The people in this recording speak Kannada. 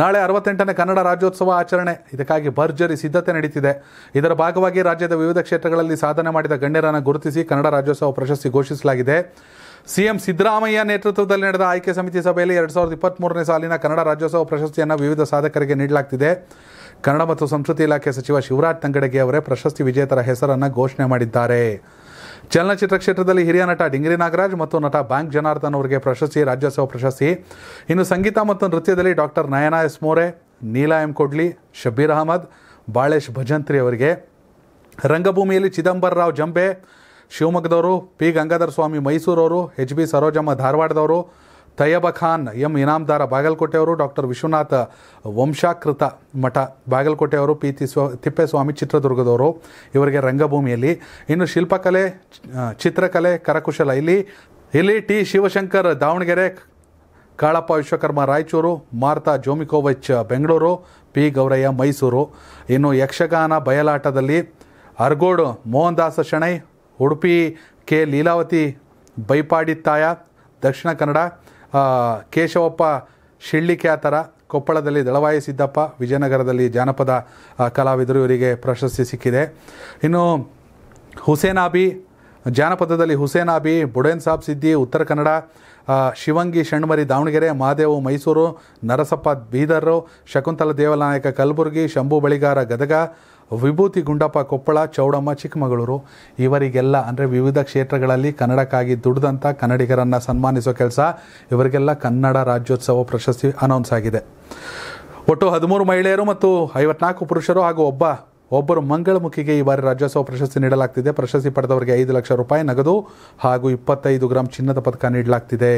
ನಾಳೆ ಅರವತ್ತೆಂಟನೇ ಕನ್ನಡ ರಾಜ್ಯೋತ್ಸವ ಆಚರಣೆ ಇದಕ್ಕಾಗಿ ಭರ್ಜರಿ ಸಿದ್ಧತೆ ನಡೆಯುತ್ತಿದೆ ಇದರ ಭಾಗವಾಗಿ ರಾಜ್ಯದ ವಿವಿಧ ಕ್ಷೇತ್ರಗಳಲ್ಲಿ ಸಾಧನೆ ಮಾಡಿದ ಗಣ್ಯರನ್ನು ಗುರುತಿಸಿ ಕನ್ನಡ ರಾಜ್ಯೋತ್ಸವ ಪ್ರಶಸ್ತಿ ಘೋಷಿಸಲಾಗಿದೆ ಸಿಎಂ ಸಿದ್ದರಾಮಯ್ಯ ನೇತೃತ್ವದಲ್ಲಿ ನಡೆದ ಆಯ್ಕೆ ಸಮಿತಿ ಸಭೆಯಲ್ಲಿ ಎರಡ್ ಸಾವಿರದ ಇಪ್ಪತ್ತ್ಮೂರನೇ ಸಾಲಿನ ಕನ್ನಡ ರಾಜ್ಯೋತ್ಸವ ಪ್ರಶಸ್ತಿಯನ್ನು ವಿವಿಧ ಸಾಧಕರಿಗೆ ನೀಡಲಾಗ್ತಿದೆ ಕನ್ನಡ ಮತ್ತು ಸಂಸ್ಕೃತಿ ಇಲಾಖೆ ಸಚಿವ ಶಿವರಾಜ್ ತಂಗಡಗಿ ಅವರೇ ಪ್ರಶಸ್ತಿ ವಿಜೇತರ ಹೆಸರನ್ನು ಘೋಷಣೆ ಮಾಡಿದ್ದಾರೆ ಚಲನಚಿತ್ರ ಕ್ಷೇತ್ರದಲ್ಲಿ ಹಿರಿಯ ನಟ ಡಿಂಗ್ರಿ ನಾಗರಾಜ್ ಮತ್ತು ನಟ ಬ್ಯಾಂಕ್ ಜನಾರ್ದನ್ ಅವರಿಗೆ ಪ್ರಶಸ್ತಿ ರಾಜ್ಯೋತ್ಸವ ಪ್ರಶಸ್ತಿ ಇನ್ನು ಸಂಗೀತ ಮತ್ತು ನೃತ್ಯದಲ್ಲಿ doctor Nayana S More Neela M Kodli Shabbir Ahmed Balesh Bhajantri ಅವರಿಗೆ ರಂಗಭೂಮಿಯಲ್ಲಿ ರಾವ್ ಜಂಬೆ ಶಿವಮೊಗ್ಗದವರು ಪಿ ಗಂಗಾಧರ ಸ್ವಾಮಿ ಮೈಸೂರವರು ಎಚ್ ಬಿ ಸರೋಜಮ್ಮ ಧಾರವಾಡದವರು ತಯ್ಯಬ ಖಾನ್ ಎಂ ಇನಾಮದಾರ ಬಾಗಲಕೋಟೆಯವರು ಡಾಕ್ಟರ್ ವಿಶ್ವನಾಥ ವಂಶಾಕೃತ ಮಠ ಬಾಗಲಕೋಟೆಯವರು ಪಿ ಸ್ವ ತಿಪ್ಪೇಸ್ವಾಮಿ ಚಿತ್ರದುರ್ಗದವರು ಇವರಿಗೆ ರಂಗಭೂಮಿಯಲ್ಲಿ ಇನ್ನು ಶಿಲ್ಪಕಲೆ ಚಿತ್ರಕಲೆ ಕರಕುಶಲ ಇಲ್ಲಿ ಇಲ್ಲಿ T Shivashankar Davanagere Kalappa Vishwakarma Raichur Martha Jomikovach Bengaluru P Gauraiah Mysuru ಇನ್ನು ಯಕ್ಷಗಾನ ಬಯಲಾಟದಲ್ಲಿ ಅರ್ಗೋಡು ದಾಸ ಶೆಣೈ ಉಡುಪಿ ಕೆ ಲೀಲಾವತಿ ಬೈಪಾಡಿತ್ತಾಯ ದಕ್ಷಿಣ ಕನ್ನಡ ಕೇಶವಪ್ಪ ಶಿಳ್ಳಿಕೆ ಕೊಪ್ಪಳದಲ್ಲಿ ದಳವಾಯಿ ಸಿದ್ದಪ್ಪ ವಿಜಯನಗರದಲ್ಲಿ ಜಾನಪದ ಕಲಾವಿದರು ಇವರಿಗೆ ಪ್ರಶಸ್ತಿ ಸಿಕ್ಕಿದೆ ಇನ್ನು ಹುಸೇನಾಬಿ ಜಾನಪದದಲ್ಲಿ ಹುಸೇನಾಬಿ ಬುಡೇನ್ ಸಾಬ್ ಸಿದ್ದಿ ಉತ್ತರ ಕನ್ನಡ ಶಿವಂಗಿ ಶಣ್ಮರಿ ದಾವಣಗೆರೆ ಮಾದೇವು ಮೈಸೂರು ನರಸಪ್ಪ ಬೀದರು ಶಕುಂತಲ ದೇವನಾಯಕ ಕಲಬುರಗಿ ಶಂಭು ಬಳಿಗಾರ ಗದಗ ವಿಭೂತಿ ಗುಂಡಪ್ಪ ಕೊಪ್ಪಳ ಚೌಡಮ್ಮ ಚಿಕ್ಕಮಗಳೂರು ಇವರಿಗೆಲ್ಲ ಅಂದರೆ ವಿವಿಧ ಕ್ಷೇತ್ರಗಳಲ್ಲಿ ಕನ್ನಡಕ್ಕಾಗಿ ದುಡಿದಂಥ ಕನ್ನಡಿಗರನ್ನು ಸನ್ಮಾನಿಸೋ ಕೆಲಸ ಇವರಿಗೆಲ್ಲ ಕನ್ನಡ ರಾಜ್ಯೋತ್ಸವ ಪ್ರಶಸ್ತಿ ಅನೌನ್ಸ್ ಆಗಿದೆ ಒಟ್ಟು ಹದಿಮೂರು ಮಹಿಳೆಯರು ಮತ್ತು ಐವತ್ನಾಲ್ಕು ಪುರುಷರು ಹಾಗೂ ಒಬ್ಬ ಒಬ್ಬರು ಮಂಗಳಮುಖಿಗೆ ಈ ಬಾರಿ ರಾಜ್ಯೋತ್ಸವ ಪ್ರಶಸ್ತಿ ನೀಡಲಾಗ್ತಿದೆ ಪ್ರಶಸ್ತಿ ಪಡೆದವರಿಗೆ ಐದು ಲಕ್ಷ ರೂಪಾಯಿ ನಗದು ಹಾಗೂ ಇಪ್ಪತ್ತೈದು ಗ್ರಾಂ ಚಿನ್ನದ ಪದಕ ನೀಡಲಾಗ್ತಿದೆ